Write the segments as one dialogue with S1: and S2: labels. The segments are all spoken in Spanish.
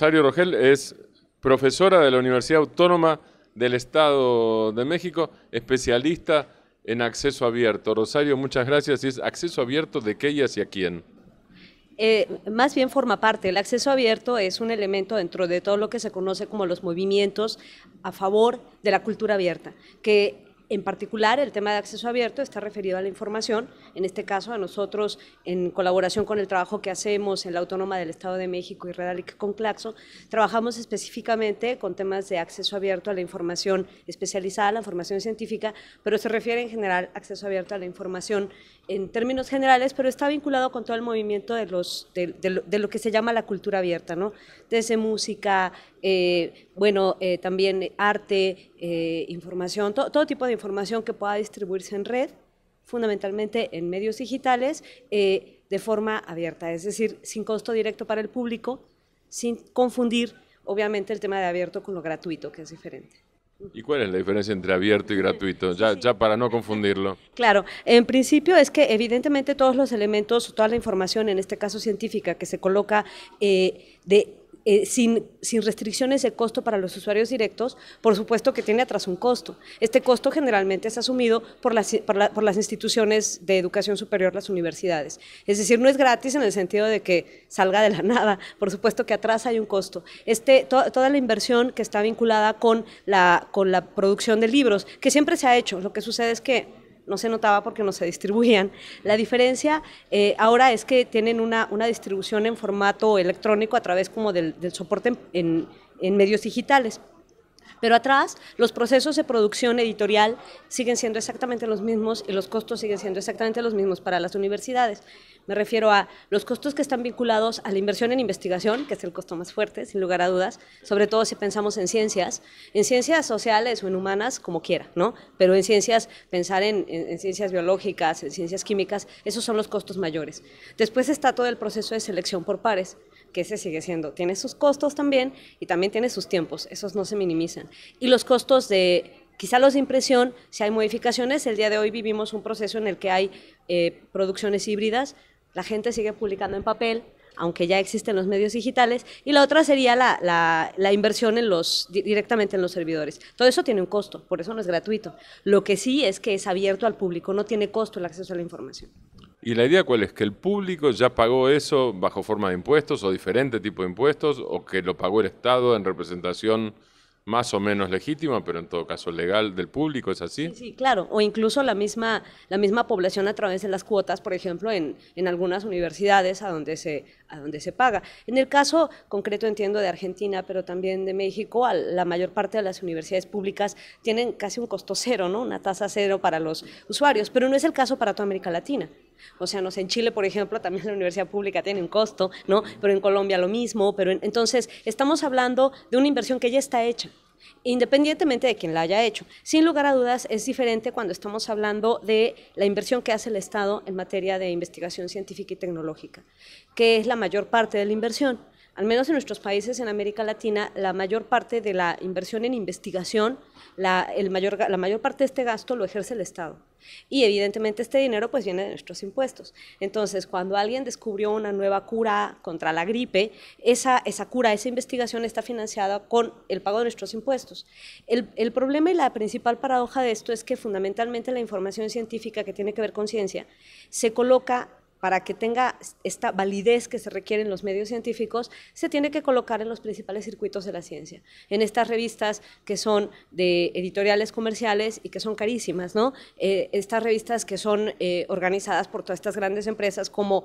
S1: Rosario Rogel es profesora de la Universidad Autónoma del Estado de México, especialista en acceso abierto. Rosario, muchas gracias. ¿Es acceso abierto de qué y hacia quién?
S2: Eh, más bien forma parte. El acceso abierto es un elemento dentro de todo lo que se conoce como los movimientos a favor de la cultura abierta, que en particular, el tema de acceso abierto está referido a la información, en este caso a nosotros, en colaboración con el trabajo que hacemos en la Autónoma del Estado de México y Redalic con Claxo, trabajamos específicamente con temas de acceso abierto a la información especializada, la información científica, pero se refiere en general acceso abierto a la información en términos generales, pero está vinculado con todo el movimiento de, los, de, lo que se llama la cultura abierta, ¿no? desde música, eh, bueno, eh, también arte, eh, información, todo tipo de información que pueda distribuirse en red, fundamentalmente en medios digitales, de forma abierta, es decir, sin costo directo para el público, sin confundir, obviamente, el tema de abierto con lo gratuito, que es diferente.
S1: ¿Y cuál es la diferencia entre abierto y gratuito? Ya, ya para no confundirlo.
S2: Claro, en principio es que evidentemente todos los elementos, toda la información, en este caso científica, que se coloca de eh, sin, restricciones de costo para los usuarios directos, por supuesto que tiene atrás un costo. Este costo generalmente es asumido por las, por, las instituciones de educación superior, las universidades. Es decir, no es gratis en el sentido de que salga de la nada, por supuesto que atrás hay un costo. Este, toda la inversión que está vinculada con la, con la producción de libros, que siempre se ha hecho, lo que sucede es que no se notaba porque no se distribuían. La diferencia eh, ahora es que tienen una, distribución en formato electrónico a través como del, soporte en medios digitales. Pero atrás los procesos de producción editorial siguen siendo exactamente los mismos y los costos siguen siendo exactamente los mismos para las universidades. Me refiero a los costos que están vinculados a la inversión en investigación, que es el costo más fuerte, sin lugar a dudas, sobre todo si pensamos en ciencias, en ciencias sociales o en humanas, como quiera, ¿no? Pero en ciencias, pensar en, ciencias biológicas, en ciencias químicas, esos son los costos mayores. Después está todo el proceso de selección por pares, que se sigue siendo, tiene sus costos también y también tiene sus tiempos, esos no se minimizan. Y los costos de quizá los de impresión, si hay modificaciones, el día de hoy vivimos un proceso en el que hay eh, producciones híbridas, la gente sigue publicando en papel, aunque ya existen los medios digitales, y la otra sería la, la, inversión en los, directamente en los servidores. Todo eso tiene un costo, por eso no es gratuito. Lo que sí es que es abierto al público, no tiene costo el acceso a la información.
S1: ¿Y la idea cuál es? ¿Que el público ya pagó eso bajo forma de impuestos o diferente tipo de impuestos o que lo pagó el Estado en representación más o menos legítima, pero en todo caso legal del público, ¿es así?
S2: Sí, claro, o incluso la misma, la misma población a través de las cuotas, por ejemplo, en, algunas universidades a donde, se, a donde se paga. En el caso concreto, entiendo, de Argentina, pero también de México, a la mayor parte de las universidades públicas tienen casi un costo cero, ¿no? una tasa cero para los usuarios, pero no es el caso para toda América Latina. O sea, no sé, en Chile, por ejemplo, también la universidad pública tiene un costo, ¿no? Pero en Colombia lo mismo, pero entonces estamos hablando de una inversión que ya está hecha independientemente de quien la haya hecho. Sin lugar a dudas, es diferente cuando estamos hablando de la inversión que hace el Estado en materia de investigación científica y tecnológica, que es la mayor parte de la inversión. Al menos en nuestros países, en América Latina, la mayor parte de la inversión en investigación, la, mayor, parte de este gasto lo ejerce el Estado. Y evidentemente este dinero pues viene de nuestros impuestos. Entonces, cuando alguien descubrió una nueva cura contra la gripe, esa, cura, esa investigación está financiada con el pago de nuestros impuestos. El, el problema y la principal paradoja de esto es que fundamentalmente la información científica que tiene que ver con ciencia se coloca para que tenga esta validez que se requiere en los medios científicos, se tiene que colocar en los principales circuitos de la ciencia, en estas revistas que son de editoriales comerciales y que son carísimas, ¿no? Eh, estas revistas que son eh, organizadas por todas estas grandes empresas como,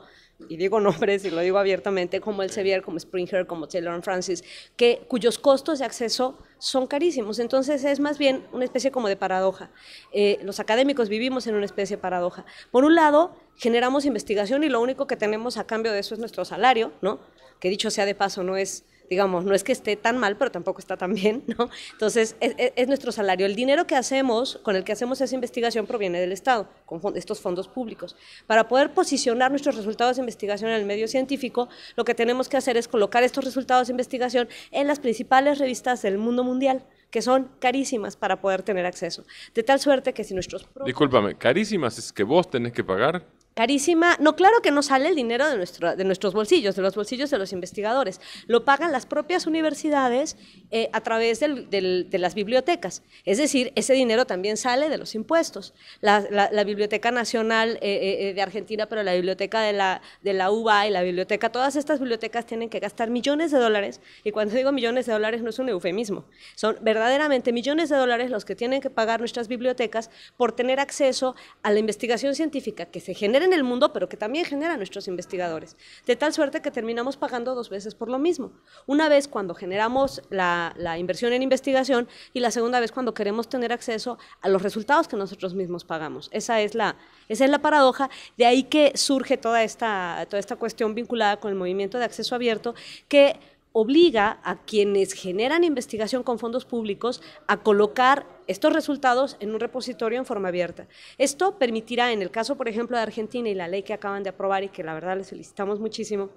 S2: y digo nombres y lo digo abiertamente, como Elsevier, como Springer, como Taylor Francis, que, cuyos costos de acceso son carísimos. Entonces es más bien una especie como de paradoja. Eh, los académicos vivimos en una especie de paradoja. Por un lado, generamos investigación y lo único que tenemos a cambio de eso es nuestro salario, ¿no? que dicho sea de paso, no es digamos, no es que esté tan mal, pero tampoco está tan bien, ¿no? Entonces, es, nuestro salario. El dinero que hacemos, con el que hacemos esa investigación, proviene del Estado, con estos fondos públicos. Para poder posicionar nuestros resultados de investigación en el medio científico, lo que tenemos que hacer es colocar estos resultados de investigación en las principales revistas del mundo mundial que son carísimas para poder tener acceso. De tal suerte que si nuestros...
S1: Discúlpame, carísimas es que vos tenés que pagar
S2: carísima. No, claro que no sale el dinero de, nuestros bolsillos, de los bolsillos de los investigadores. Lo pagan las propias universidades eh, a través de las bibliotecas. Es decir, ese dinero también sale de los impuestos. La, Biblioteca Nacional eh, eh, de Argentina, pero la Biblioteca de la, de la UBA y la Biblioteca, todas estas bibliotecas tienen que gastar millones de dólares. Y cuando digo millones de dólares no es un eufemismo. Son verdaderamente millones de dólares los que tienen que pagar nuestras bibliotecas por tener acceso a la investigación científica que se genera en el mundo, pero que también a nuestros investigadores. De tal suerte que terminamos pagando dos veces por lo mismo. Una vez cuando generamos la, inversión en investigación y la segunda vez cuando queremos tener acceso a los resultados que nosotros mismos pagamos. Esa es la, es la paradoja, de ahí que surge toda esta, toda esta cuestión vinculada con el movimiento de acceso abierto, que obliga a quienes generan investigación con fondos públicos a colocar estos resultados en un repositorio en forma abierta. Esto permitirá, en el caso, por ejemplo, de Argentina y la ley que acaban de aprobar y que la verdad les felicitamos muchísimo,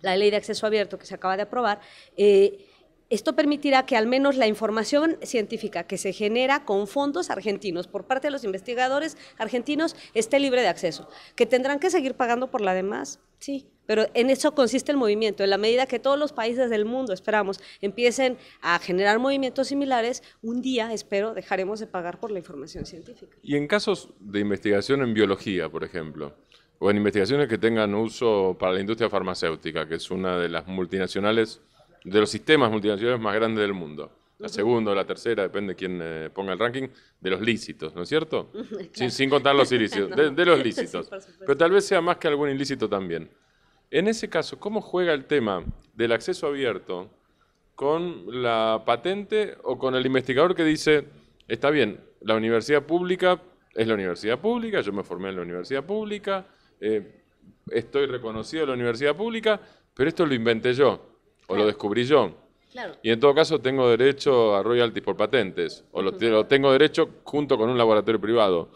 S2: la ley de acceso abierto que se acaba de aprobar, eh, esto permitirá que al menos la información científica que se genera con fondos argentinos por parte de los investigadores argentinos esté libre de acceso. ¿Que tendrán que seguir pagando por la demás? Sí, pero en eso consiste el movimiento. En la medida que todos los países del mundo, esperamos, empiecen a generar movimientos similares, un día, espero, dejaremos de pagar por la información científica.
S1: Y en casos de investigación en biología, por ejemplo, o en investigaciones que tengan uso para la industria farmacéutica, que es una de las multinacionales de los sistemas multinacionales más grandes del mundo. La segunda o la tercera, depende de quién eh, ponga el ranking, de los lícitos, ¿no es cierto? sin, contar los ilícitos, de, los lícitos. Pero tal vez sea más que algún ilícito también. En ese caso, ¿cómo juega el tema del acceso abierto con la patente o con el investigador que dice, está bien, la universidad pública es la universidad pública, yo me formé en la universidad pública, eh, estoy reconocido en la universidad pública, pero esto lo inventé yo o lo descubrí yo. Y en todo caso tengo derecho a royalties por patentes, o lo, lo, tengo derecho junto con un laboratorio privado.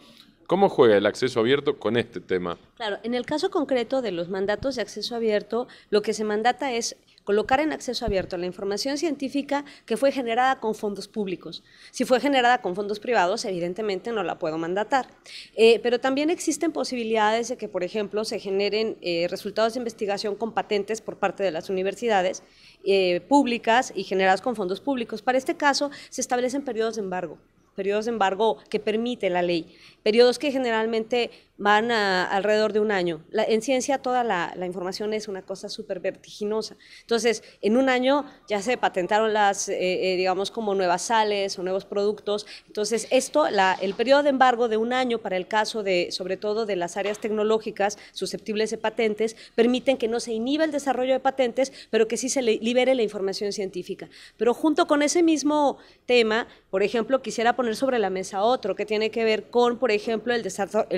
S1: ¿Cómo juega el acceso abierto con este tema?
S2: Claro, en el caso concreto de los mandatos de acceso abierto, lo que se mandata es colocar en acceso abierto la información científica que fue generada con fondos públicos. Si fue generada con fondos privados, evidentemente no la puedo mandatar. Eh, pero también existen posibilidades de que, por ejemplo, se generen eh, resultados de investigación con patentes por parte de las universidades eh, públicas y generadas con fondos públicos. Para este caso, se establecen periodos de embargo periodos de embargo que permite la ley, periodos que generalmente van alrededor de un año. en ciencia toda la, información es una cosa súper vertiginosa. Entonces, en un año ya se patentaron las, eh, eh, digamos, como nuevas sales o nuevos productos. Entonces, esto, la, el periodo de embargo de un año para el caso de, sobre todo, de las áreas tecnológicas susceptibles de patentes, permiten que no se inhiba el desarrollo de patentes, pero que sí se libere la información científica. Pero junto con ese mismo tema, por ejemplo, quisiera poner sobre la mesa otro que tiene que ver con, por ejemplo, el,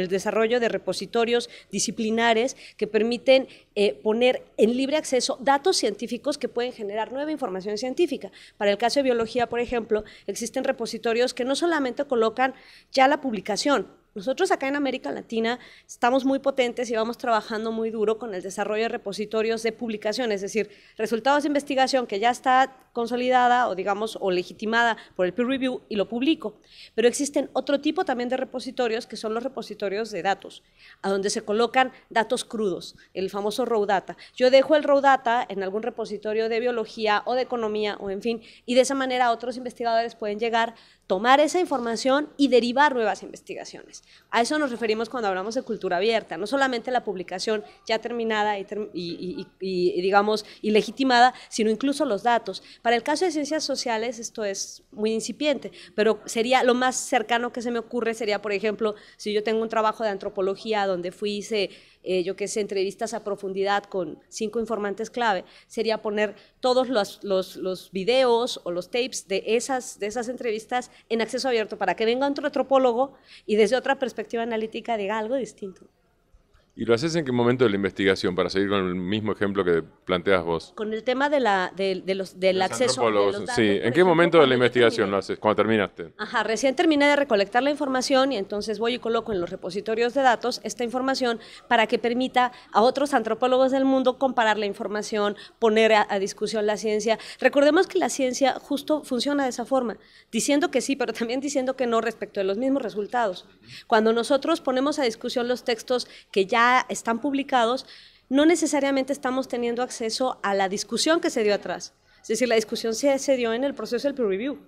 S2: desarrollo de repositorios disciplinares que permiten eh, poner en libre acceso datos científicos que pueden generar nueva información científica. Para el caso de biología, por ejemplo, existen repositorios que no solamente colocan ya la publicación, nosotros acá en América Latina estamos muy potentes y vamos trabajando muy duro con el desarrollo de repositorios de publicaciones, es decir, resultados de investigación que ya está consolidada o digamos o legitimada por el peer review y lo publico. Pero existen otro tipo también de repositorios que son los repositorios de datos, a donde se colocan datos crudos, el famoso raw data. Yo dejo el raw data en algún repositorio de biología o de economía o en fin, y de esa manera otros investigadores pueden llegar tomar esa información y derivar nuevas investigaciones. A eso nos referimos cuando hablamos de cultura abierta, no solamente la publicación ya terminada y, digamos, ilegitimada, sino incluso los datos. Para el caso de ciencias sociales esto es muy incipiente, pero sería lo más cercano que se me ocurre sería, por ejemplo, si yo tengo un trabajo de antropología donde fui hice eh, yo qué sé, entrevistas a profundidad con cinco informantes clave, sería poner todos los, videos o los tapes de esas, de esas entrevistas en acceso abierto para que venga otro antropólogo y desde otra perspectiva analítica diga algo distinto.
S1: ¿Y lo haces en qué momento de la investigación? Para seguir con el mismo ejemplo que planteas vos.
S2: Con el tema de la, de, los, del acceso a los datos,
S1: Sí, ¿en qué momento de la investigación lo haces? Cuando terminaste.
S2: Ajá, recién terminé de recolectar la información y entonces voy y coloco en los repositorios de datos esta información para que permita a otros antropólogos del mundo comparar la información, poner a, a discusión la ciencia. Recordemos que la ciencia justo funciona de esa forma, diciendo que sí, pero también diciendo que no respecto de los mismos resultados. Cuando nosotros ponemos a discusión los textos que ya están publicados, no necesariamente estamos teniendo acceso a la discusión que se dio atrás. Es decir, la discusión se, se dio en el proceso del peer review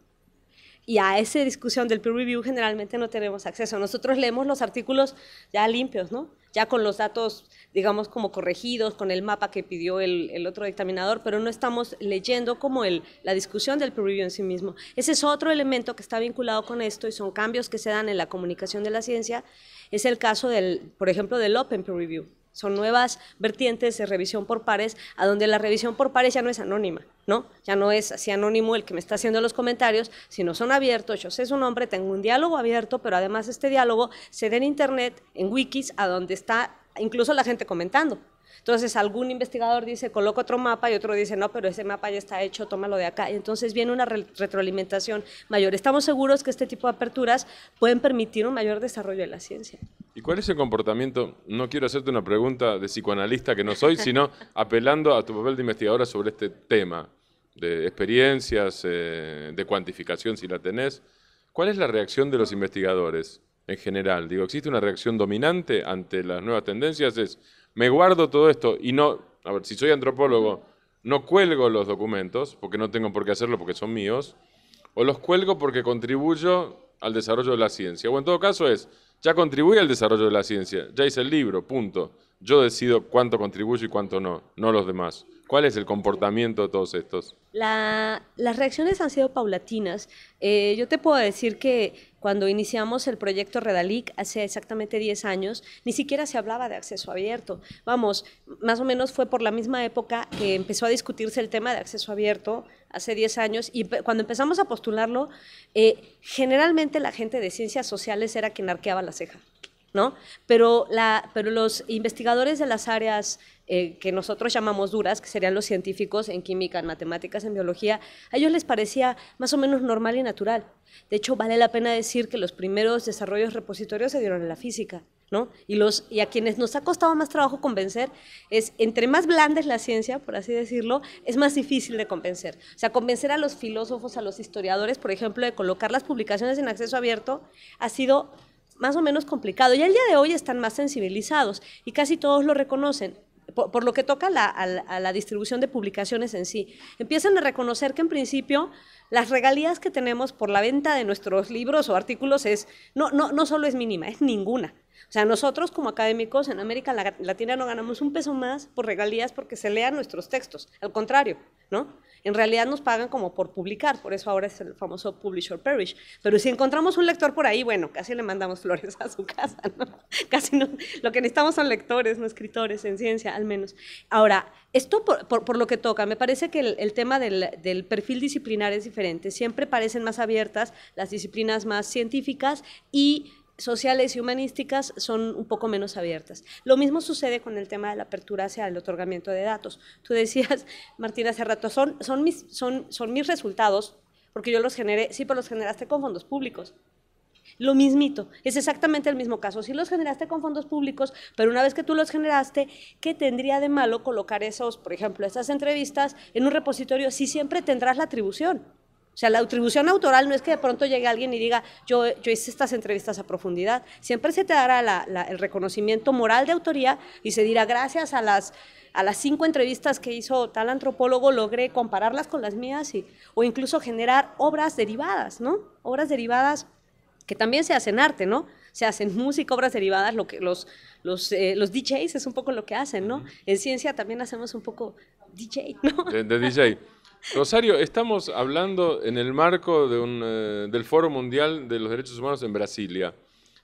S2: y a esa discusión del peer review generalmente no tenemos acceso. Nosotros leemos los artículos ya limpios, ¿no? Ya con los datos, digamos, como corregidos, con el mapa que pidió el, otro dictaminador, pero no estamos leyendo como el, la discusión del peer review en sí mismo. Ese es otro elemento que está vinculado con esto y son cambios que se dan en la comunicación de la ciencia. Es el caso, del, por ejemplo, del Open Peer Review son nuevas vertientes de revisión por pares, a donde la revisión por pares ya no es anónima, ¿no? Ya no es así anónimo el que me está haciendo los comentarios, sino son abiertos. Yo sé su nombre, tengo un diálogo abierto, pero además este diálogo se da en internet, en wikis, a donde está incluso la gente comentando. Entonces algún investigador dice, coloco otro mapa y otro dice, no, pero ese mapa ya está hecho, tómalo de acá. Y entonces viene una retroalimentación mayor. Estamos seguros que este tipo de aperturas pueden permitir un mayor desarrollo de la ciencia.
S1: ¿Y cuál es el comportamiento? No quiero hacerte una pregunta de psicoanalista que no soy, sino apelando a tu papel de investigadora sobre este tema, de experiencias, eh, de cuantificación si la tenés. ¿Cuál es la reacción de los investigadores en general? Digo, ¿existe una reacción dominante ante las nuevas tendencias? Es, me guardo todo esto y no, a ver, si soy antropólogo, no cuelgo los documentos, porque no tengo por qué hacerlo porque son míos, o los cuelgo porque contribuyo al desarrollo de la ciencia. O en todo caso es, ya contribuí al desarrollo de la ciencia, ya hice el libro, punto. Yo decido cuánto contribuyo y cuánto no, no los demás. ¿Cuál es el comportamiento de todos estos?
S2: las reacciones han sido paulatinas. Eh, yo te puedo decir que cuando iniciamos el proyecto Redalic hace exactamente 10 años, ni siquiera se hablaba de acceso abierto. Vamos, más o menos fue por la misma época que empezó a discutirse el tema de acceso abierto hace 10 años y cuando empezamos a postularlo, eh, generalmente la gente de ciencias sociales era quien arqueaba la ceja. Pero, los investigadores de las áreas eh, que nosotros llamamos duras, que serían los científicos en química, en matemáticas, en biología, a ellos les parecía más o menos normal y natural. De hecho, vale la pena decir que los primeros desarrollos repositorios se dieron en la física. ¿No? Y, y a quienes nos ha costado más trabajo convencer es, entre más blanda es la ciencia, por así decirlo, es más difícil de convencer. O sea, convencer a los filósofos, a los historiadores, por ejemplo, de colocar las publicaciones en acceso abierto, ha sido más o menos complicado. Y al día de hoy están más sensibilizados y casi todos lo reconocen. Por, lo que toca a, la distribución de publicaciones en sí. Empiezan a reconocer que en principio las regalías que tenemos por la venta de nuestros libros o artículos es no, no, no solo es mínima, es ninguna. O sea, nosotros como académicos en América Latina no ganamos un peso más por regalías porque se lean nuestros textos, al contrario, ¿no? En realidad nos pagan como por publicar, por eso ahora es el famoso Publisher or perish. Pero si encontramos un lector por ahí, bueno, casi le mandamos flores a su casa, ¿no? Casi no, lo que necesitamos son lectores, no escritores, en ciencia al menos. Ahora, esto por, por, lo que toca, me parece que el, el tema del, del, perfil disciplinar es diferente. Siempre parecen más abiertas las disciplinas más científicas y sociales y humanísticas son un poco menos abiertas. Lo mismo sucede con el tema de la apertura hacia el otorgamiento de datos. Tú decías, Martín, hace rato, son, son, mis, son, son mis resultados, porque yo los generé, sí, pero los generaste con fondos públicos. Lo mismito, es exactamente el mismo caso. Si los generaste con fondos públicos, pero una vez que tú los generaste, ¿qué tendría de malo colocar esos, por ejemplo, esas entrevistas en un repositorio si siempre tendrás la atribución? O sea, la atribución autoral no es que de pronto llegue alguien y diga, yo, yo hice estas entrevistas a profundidad. Siempre se te dará el reconocimiento moral de autoría y se dirá, gracias a las, a las cinco entrevistas que hizo tal antropólogo, logré compararlas con las mías o incluso generar obras derivadas, ¿no? Obras derivadas que también se hacen arte, ¿no? Se hacen música, obras derivadas, lo que los, los, eh, los DJs es un poco lo que hacen, ¿no? En ciencia también hacemos un poco DJ, ¿no?
S1: de DJ. Rosario, estamos hablando en el marco de eh, del Foro Mundial de los Derechos Humanos en Brasilia.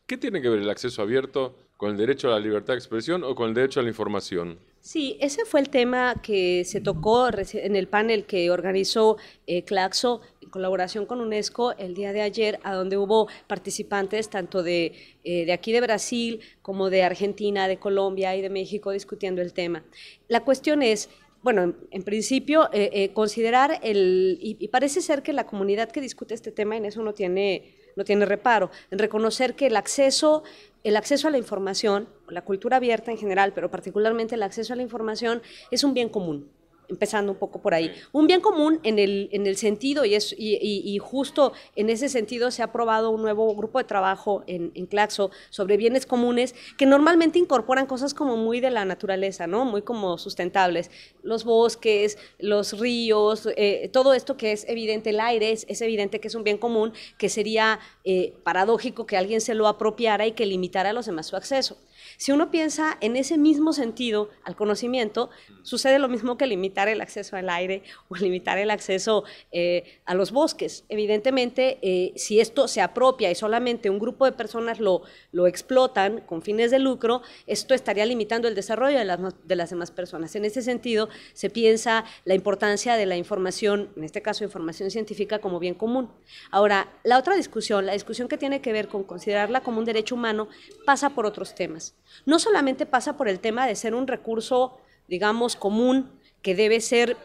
S1: ¿Qué tiene que ver el acceso abierto con el derecho a la libertad de expresión o con el derecho a la información?
S2: Sí, ese fue el tema que se tocó en el panel que organizó eh, Claxo en colaboración con UNESCO el día de ayer, a donde hubo participantes tanto de, eh, de aquí de Brasil como de Argentina, de Colombia y de México discutiendo el tema. La cuestión es, bueno, en, principio, eh, eh, considerar el, y, parece ser que la comunidad que discute este tema en eso no tiene, no tiene reparo, en reconocer que el acceso, el acceso a la información, la cultura abierta en general, pero particularmente el acceso a la información, es un bien común empezando un poco por ahí. Un bien común en el, en el sentido, y, es, y, justo en ese sentido se ha aprobado un nuevo grupo de trabajo en, en, Claxo sobre bienes comunes que normalmente incorporan cosas como muy de la naturaleza, ¿no? Muy como sustentables. Los bosques, los ríos, eh, todo esto que es evidente, el aire, es, es, evidente que es un bien común, que sería eh, paradójico que alguien se lo apropiara y que limitara a los demás su acceso. Si uno piensa en ese mismo sentido al conocimiento, sucede lo mismo que limitar el acceso al aire o limitar el acceso eh, a los bosques. Evidentemente, eh, si esto se apropia y solamente un grupo de personas lo, explotan con fines de lucro, esto estaría limitando el desarrollo de las, de las demás personas. En ese sentido, se piensa la importancia de la información, en este caso información científica, como bien común. Ahora, la otra discusión, la discusión que tiene que ver con considerarla como un derecho humano, pasa por otros temas. No solamente pasa por el tema de ser un recurso, digamos, común que debe ser,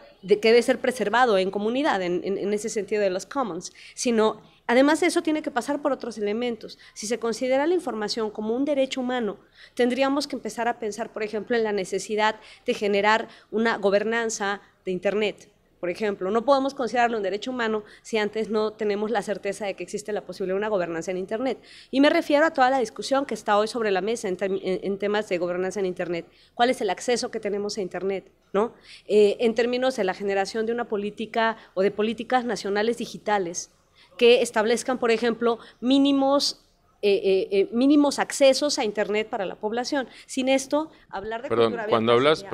S2: preservado en comunidad, en, en ese sentido de los commons, sino Además de eso, tiene que pasar por otros elementos. Si se considera la información como un derecho humano, tendríamos que empezar a pensar, por ejemplo, en la necesidad de generar una gobernanza de Internet por ejemplo. No podemos considerarlo un derecho humano si antes no tenemos la certeza de que existe la posibilidad de una gobernanza en Internet. Y me refiero a toda la discusión que está hoy sobre la mesa en, temas de gobernanza en Internet. ¿Cuál es el acceso que tenemos a Internet? ¿no? Eh, en términos de la generación de una política o de políticas nacionales digitales que establezcan, por ejemplo, mínimos eh, eh, eh, mínimos accesos a Internet para la población. Sin esto, hablar de Perdón, cuando hablas,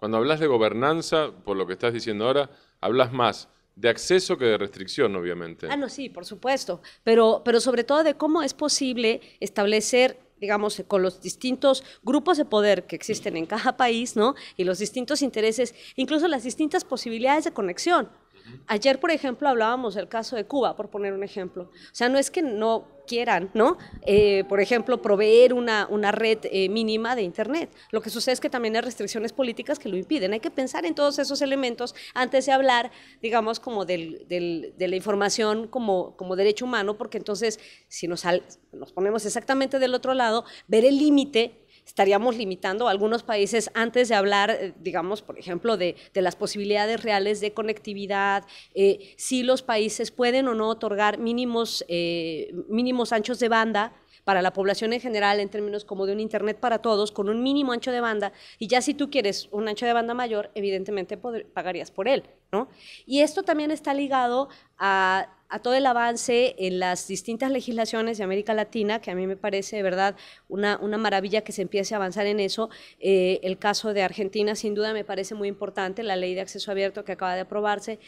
S1: cuando hablas de gobernanza, por lo que estás diciendo ahora, hablas más de acceso que de restricción, obviamente. Ah,
S2: no, sí, por supuesto, pero, pero sobre todo de cómo es posible establecer digamos, con los distintos grupos de poder que existen en cada país, ¿no? Y los distintos intereses, incluso las distintas posibilidades de conexión. Ayer, por ejemplo, hablábamos del caso de Cuba, por poner un ejemplo. O sea, no es que no quieran, ¿no? Eh, por ejemplo, proveer una, una red eh, mínima de Internet. Lo que sucede es que también hay restricciones políticas que lo impiden. Hay que pensar en todos esos elementos antes de hablar, digamos, como del, de la información como, como derecho humano, porque entonces, si nos, nos ponemos exactamente del otro lado, ver el límite estaríamos limitando a algunos países antes de hablar, eh, digamos, por ejemplo, de, las posibilidades reales de conectividad, eh, si los países pueden o no otorgar mínimos, eh, mínimos anchos de banda para la población en general en términos como de un Internet para todos con un mínimo ancho de banda y ya si tú quieres un ancho de banda mayor, evidentemente pagarías por él. ¿no? Y esto también está ligado a a todo el avance en las distintas legislaciones de América Latina, que a mí me parece de verdad una, una maravilla que se empiece a avanzar en eso. Eh, el caso de Argentina sin duda me parece muy importante, la ley de acceso abierto que acaba de aprobarse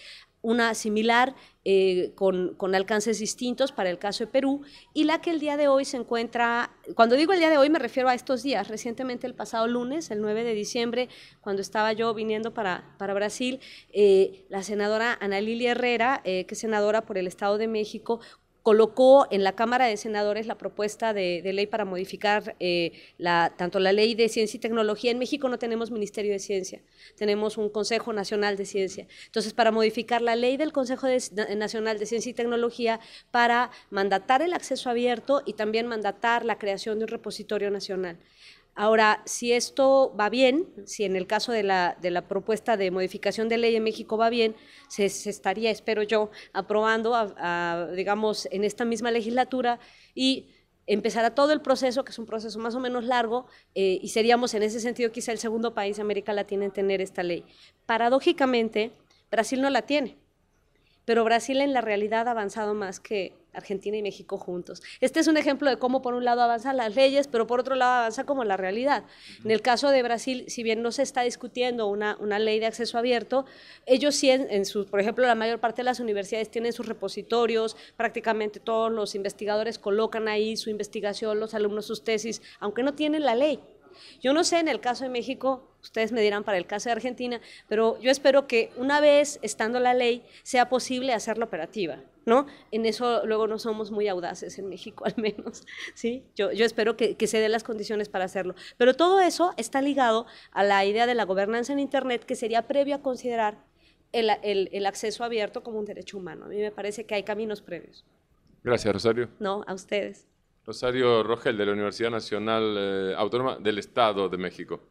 S2: una similar eh, con, alcances distintos para el caso de Perú, y la que el día de hoy se encuentra, cuando digo el día de hoy me refiero a estos días, recientemente el pasado lunes, el 9 de diciembre, cuando estaba yo viniendo para, para Brasil, eh, la senadora Ana Lilia Herrera, eh, que es senadora por el Estado de México, colocó en la Cámara de Senadores la propuesta de, ley para modificar eh, tanto la ley de ciencia y tecnología. En México no tenemos Ministerio de Ciencia, tenemos un Consejo Nacional de Ciencia. Entonces, para modificar la ley del Consejo Nacional de Ciencia y Tecnología, para mandatar el acceso abierto y también mandatar la creación de un repositorio nacional. Ahora, si esto va bien, si en el caso de la, de la propuesta de modificación de ley en México va bien, se, estaría, espero yo, aprobando, digamos, en esta misma legislatura y empezará todo el proceso, que es un proceso más o menos largo, eh, y seríamos en ese sentido quizá el segundo país de América Latina en tener esta ley. Paradójicamente, Brasil no la tiene, pero Brasil en la realidad ha avanzado más que, Argentina y México juntos. Este es un ejemplo de cómo por un lado avanzan las leyes, pero por otro lado avanza como la realidad. En el caso de Brasil, si bien no se está discutiendo una, una ley de acceso abierto, ellos sí, en, por ejemplo, la mayor parte de las universidades tienen sus repositorios, prácticamente todos los investigadores colocan ahí su investigación, los alumnos sus tesis, aunque no tienen la ley. Yo no sé, en el caso de México, ustedes me dirán para el caso de Argentina, pero yo espero que una vez estando la ley sea posible hacerla operativa, ¿no? En eso luego no somos muy audaces en México al menos, ¿sí? Yo, espero que, se den las condiciones para hacerlo. Pero todo eso está ligado a la idea de la gobernanza en Internet que sería previo a considerar el acceso abierto como un derecho humano. A mí me parece que hay caminos previos.
S1: Gracias, Rosario.
S2: No, a ustedes.
S1: Rosario Rogel, de la Universidad Nacional eh, Autónoma del Estado de México.